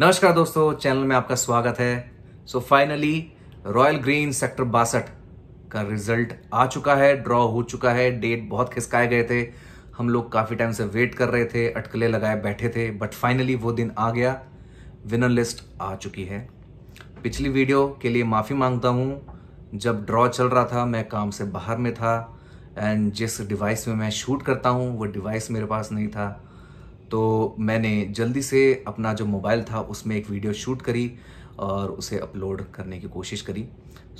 नमस्कार दोस्तों चैनल में आपका स्वागत है so finally royal green sector बासठ का रिजल्ट आ चुका है ड्रॉ हो चुका है डेट बहुत खिसकाए गए थे हम लोग काफ़ी टाइम से वेट कर रहे थे अटकले लगाए बैठे थे बट फाइनली वो दिन आ गया विनर लिस्ट आ चुकी है पिछली वीडियो के लिए माफ़ी मांगता हूँ जब ड्रॉ चल रहा था मैं काम से बाहर में था एंड जिस डिवाइस में मैं शूट करता हूँ वो डिवाइस मेरे पास नहीं था तो मैंने जल्दी से अपना जो मोबाइल था उसमें एक वीडियो शूट करी और उसे अपलोड करने की कोशिश करी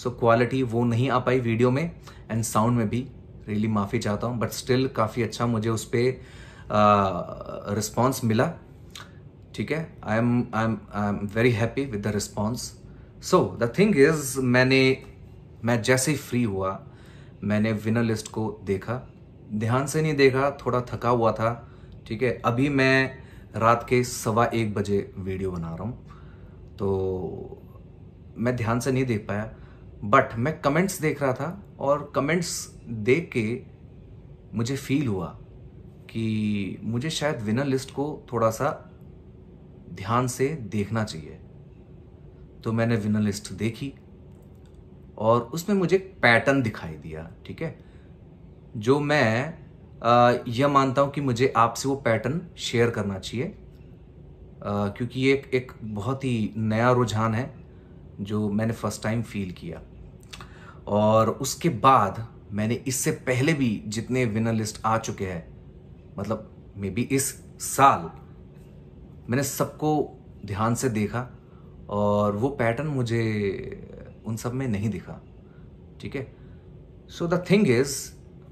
सो so, क्वालिटी वो नहीं आ पाई वीडियो में एंड साउंड में भी रियली माफ़ी चाहता हूँ बट स्टिल काफ़ी अच्छा मुझे उस पर रिस्पॉन्स मिला ठीक है I am I am I am very happy with the response so the thing is मैंने मैं जैसे ही फ्री हुआ मैंने विनर लिस्ट को देखा ध्यान से नहीं देखा थोड़ा थका हुआ था ठीक है अभी मैं रात के सवा एक बजे वीडियो बना रहा हूँ तो मैं ध्यान से नहीं देख पाया बट मैं कमेंट्स देख रहा था और कमेंट्स देख के मुझे फील हुआ कि मुझे शायद विनर लिस्ट को थोड़ा सा ध्यान से देखना चाहिए तो मैंने विनर लिस्ट देखी और उसमें मुझे पैटर्न दिखाई दिया ठीक है जो मैं यह मानता हूँ कि मुझे आपसे वो पैटर्न शेयर करना चाहिए क्योंकि ये एक, एक बहुत ही नया रुझान है जो मैंने फर्स्ट टाइम फील किया और उसके बाद मैंने इससे पहले भी जितने विनर लिस्ट आ चुके हैं मतलब मे बी इस साल मैंने सबको ध्यान से देखा और वो पैटर्न मुझे उन सब में नहीं दिखा ठीक है सो द थिंग इज़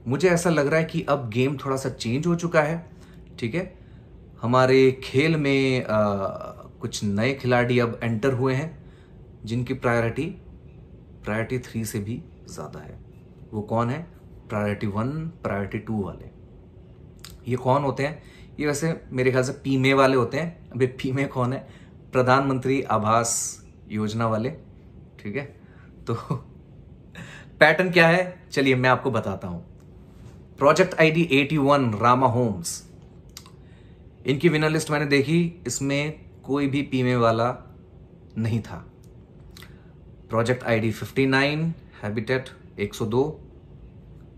मुझे ऐसा लग रहा है कि अब गेम थोड़ा सा चेंज हो चुका है ठीक है हमारे खेल में आ, कुछ नए खिलाड़ी अब एंटर हुए हैं जिनकी प्रायोरिटी प्रायोरिटी थ्री से भी ज़्यादा है वो कौन है प्रायोरिटी वन प्रायोरिटी टू वाले ये कौन होते हैं ये वैसे मेरे ख्याल से पीमे वाले होते हैं अभी पीमे कौन है प्रधानमंत्री आवास योजना वाले ठीक है तो पैटर्न क्या है चलिए मैं आपको बताता हूँ प्रोजेक्ट आईडी 81 रामा होम्स इनकी विनर लिस्ट मैंने देखी इसमें कोई भी पीने वाला नहीं था प्रोजेक्ट आईडी 59 हैबिटेट 102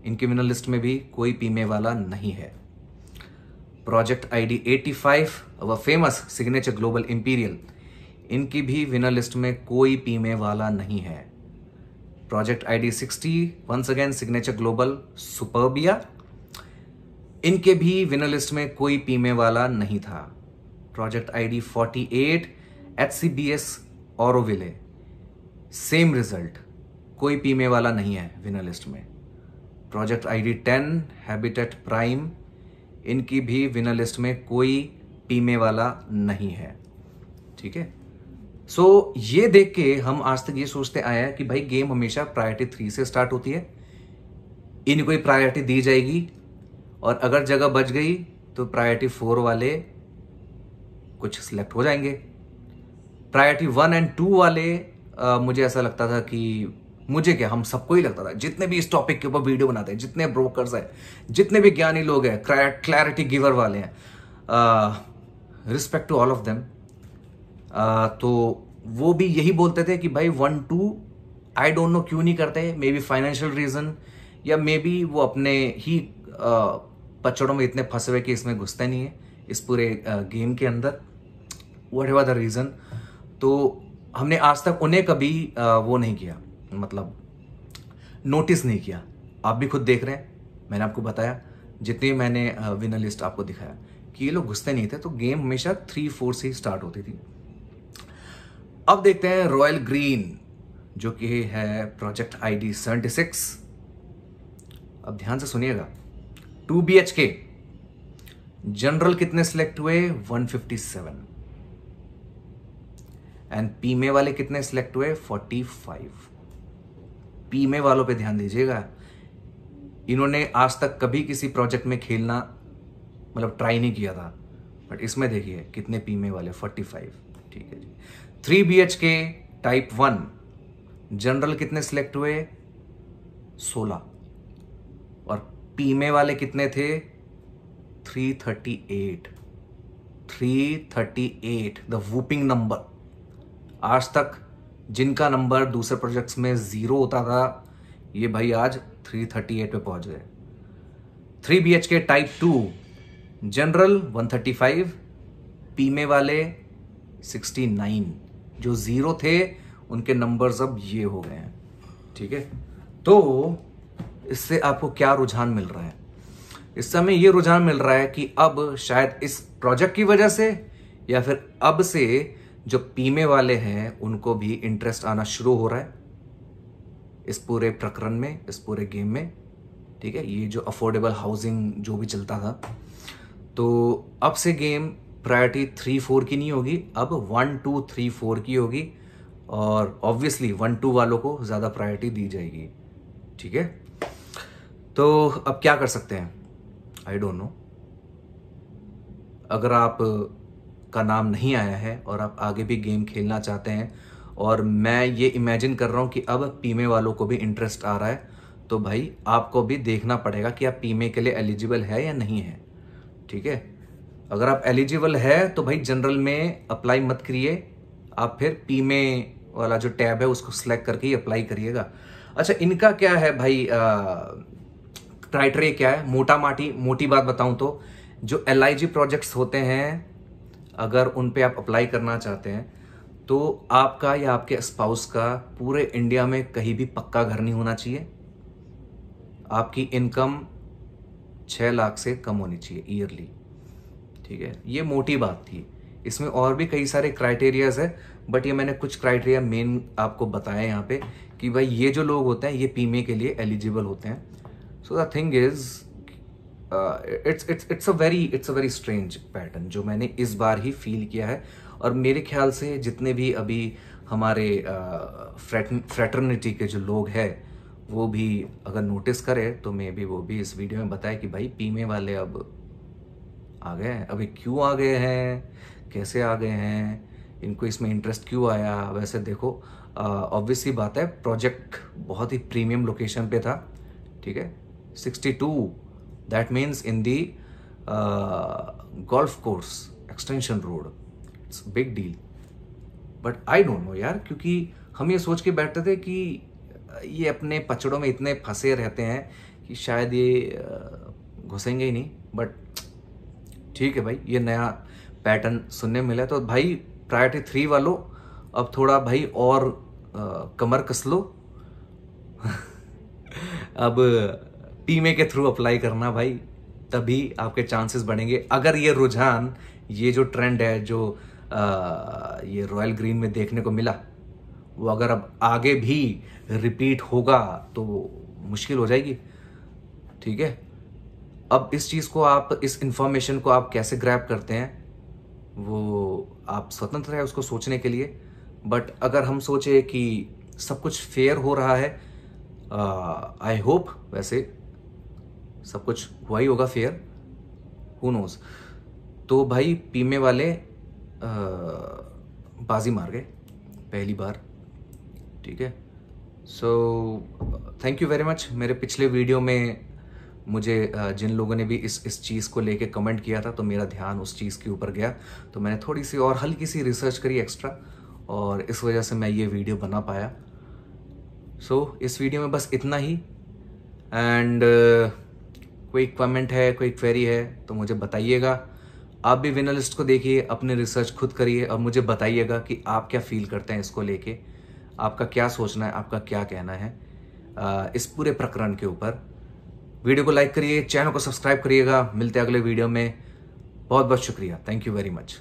इनकी विनर लिस्ट में भी कोई पीने वाला नहीं है प्रोजेक्ट आईडी 85 व फेमस सिग्नेचर ग्लोबल इंपीरियल इनकी भी विनर लिस्ट में कोई पीने वाला नहीं है I D 60, once again signature global superbia इनके भी विनर लिस्ट में कोई पीमे वाला नहीं था project ID 48 H C B S Auroville same result कोई पीमे वाला नहीं है विनर लिस्ट में प्रोजेक्ट आईडी 10 हैबिटेट प्राइम इनकी भी विनर लिस्ट में कोई पीमे वाला नहीं है ठीक है सो so, ये देख के हम आज तक ये सोचते आए हैं कि भाई गेम हमेशा प्रायोरिटी थ्री से स्टार्ट होती है इनको कोई प्रायोरिटी दी जाएगी और अगर जगह बच गई तो प्रायोरिटी फोर वाले कुछ सिलेक्ट हो जाएंगे प्रायोरिटी वन एंड टू वाले आ, मुझे ऐसा लगता था कि मुझे क्या हम सबको ही लगता था जितने भी इस टॉपिक के ऊपर वीडियो बनाते हैं जितने ब्रोकर्स हैं जितने भी ज्ञानी लोग हैं क्लैरिटी गिवर वाले हैं respect to all of them तो वो भी यही बोलते थे कि भाई one two I don't know क्यों नहीं करते मे बी फाइनेंशियल रीज़न या मे बी वो अपने ही पचड़ों में इतने फंसे हुए कि इसमें घुसते नहीं है इस पूरे गेम के अंदर वट एवर द रीज़न तो हमने आज तक उन्हें कभी वो नहीं किया मतलब नोटिस नहीं किया आप भी खुद देख रहे हैं मैंने आपको बताया जितनी मैंने विनर लिस्ट आपको दिखाया कि ये लोग घुसते नहीं थे तो गेम हमेशा थ्री फोर से ही स्टार्ट होती थी अब देखते हैं रॉयल ग्रीन जो कि है प्रोजेक्ट आईडी सिक्स अब ध्यान से सुनिएगा two B H K general कितने सिलेक्ट हुए 157 एंड पीमे वाले कितने सिलेक्ट हुए 45 पीमे वालों पे ध्यान दीजिएगा इन्होंने आज तक कभी किसी प्रोजेक्ट में खेलना मतलब ट्राई नहीं किया था बट इसमें देखिए कितने पीमे वाले 45 ठीक है जी three B H K type one general कितने सिलेक्ट हुए सोलह और पीमे वाले कितने थे three thirty eight three thirty eight the whopping number आज तक जिनका नंबर दूसरे प्रोजेक्ट्स में ज़ीरो होता था ये भाई आज थ्री थर्टी एट पे पहुंच गए three B H K type two general one thirty five पीमे वाले सिक्सटी नाइन जो ज़ीरो थे उनके नंबर्स अब ये हो गए हैं ठीक है तो इससे आपको क्या रुझान मिल रहा है इस समय ये रुझान मिल रहा है कि अब शायद इस प्रोजेक्ट की वजह से या फिर अब से जो पीमे वाले हैं उनको भी इंटरेस्ट आना शुरू हो रहा है इस पूरे प्रकरण में इस पूरे गेम में ठीक है ये जो अफोर्डेबल हाउसिंग जो भी चलता था तो अब से गेम प्रायोरिटी थ्री फोर की नहीं होगी अब वन टू थ्री फोर की होगी और ऑब्वियसली वन टू वालों को ज़्यादा प्रायोरिटी दी जाएगी ठीक है तो अब क्या कर सकते हैं आई डोंट नो अगर आप का नाम नहीं आया है और आप आगे भी गेम खेलना चाहते हैं और मैं ये इमेजिन कर रहा हूँ कि अब पीमे वालों को भी इंटरेस्ट आ रहा है तो भाई आपको भी देखना पड़ेगा कि आप पीमे के लिए एलिजिबल है या नहीं है ठीक है अगर आप एलिजिबल है तो भाई जनरल में अप्लाई मत करिए आप फिर पी में वाला जो टैब है उसको सिलेक्ट करके ही अप्लाई करिएगा अच्छा इनका क्या है भाई क्राइटेरिया क्या है मोटा माटी मोटी बात बताऊं तो जो एल प्रोजेक्ट्स होते हैं अगर उन पे आप अप्लाई करना चाहते हैं तो आपका या आपके स्पाउस का पूरे इंडिया में कहीं भी पक्का घर नहीं होना चाहिए आपकी इनकम छः लाख से कम होनी चाहिए ईयरली ठीक है ये मोटी बात थी इसमें और भी कई सारे क्राइटेरियाज है बट ये मैंने कुछ क्राइटेरिया मेन आपको बताए यहाँ पे कि भाई ये जो लोग होते हैं ये पीमे के लिए एलिजिबल होते हैं so the thing is it's it's it's a very it's a very strange pattern जो मैंने इस बार ही फील किया है और मेरे ख्याल से जितने भी अभी हमारे फ्रेटर्निटी uh, के जो लोग हैं वो भी अगर नोटिस करे तो मे भी वो भी इस वीडियो में बताए कि भाई पीमे वाले अब आ गए अभी क्यों आ गए हैं कैसे आ गए हैं इनको इसमें इंटरेस्ट क्यों आया वैसे देखो ऑब्वियसली बात है प्रोजेक्ट बहुत ही प्रीमियम लोकेशन पे था ठीक है 62 that means in the golf course extension road it's big deal but I don't know यार क्योंकि हम ये सोच के बैठते थे कि ये अपने पचड़ों में इतने फंसे रहते हैं कि शायद ये घुसेंगे ही नहीं बट ठीक है भाई ये नया पैटर्न सुनने मिला तो भाई प्रायोरिटी थ्री वालों अब थोड़ा भाई और आ, कमर कस लो अब टीमे के थ्रू अप्लाई करना भाई तभी आपके चांसेस बढ़ेंगे अगर ये रुझान ये जो ट्रेंड है जो आ, ये रॉयल ग्रीन में देखने को मिला वो अगर अब आगे भी रिपीट होगा तो मुश्किल हो जाएगी ठीक है अब इस चीज़ को आप इस इंफॉर्मेशन को आप कैसे ग्रैप करते हैं वो आप स्वतंत्र है उसको सोचने के लिए बट अगर हम सोचे कि सब कुछ फेयर हो रहा है आई होप वैसे सब कुछ हुआ ही होगा फेयर हु नोज तो भाई पीमे वाले आ, बाजी मार गए पहली बार ठीक है so thank you very much मेरे पिछले वीडियो में मुझे जिन लोगों ने भी इस इस चीज़ को लेके कमेंट किया था तो मेरा ध्यान उस चीज़ के ऊपर गया तो मैंने थोड़ी सी और हल्की सी रिसर्च करी एक्स्ट्रा और इस वजह से मैं ये वीडियो बना पाया सो so, इस वीडियो में बस इतना ही एंड uh, कोई कमेंट है कोई क्वेरी है तो मुझे बताइएगा आप भी विनर लिस्ट को देखिए अपने रिसर्च खुद करिए और मुझे बताइएगा कि आप क्या फील करते हैं इसको लेके आपका क्या सोचना है आपका क्या कहना है इस पूरे प्रकरण के ऊपर वीडियो को लाइक करिए चैनल को सब्सक्राइब करिएगा मिलते हैं अगले वीडियो में बहुत बहुत शुक्रिया थैंक यू वेरी मच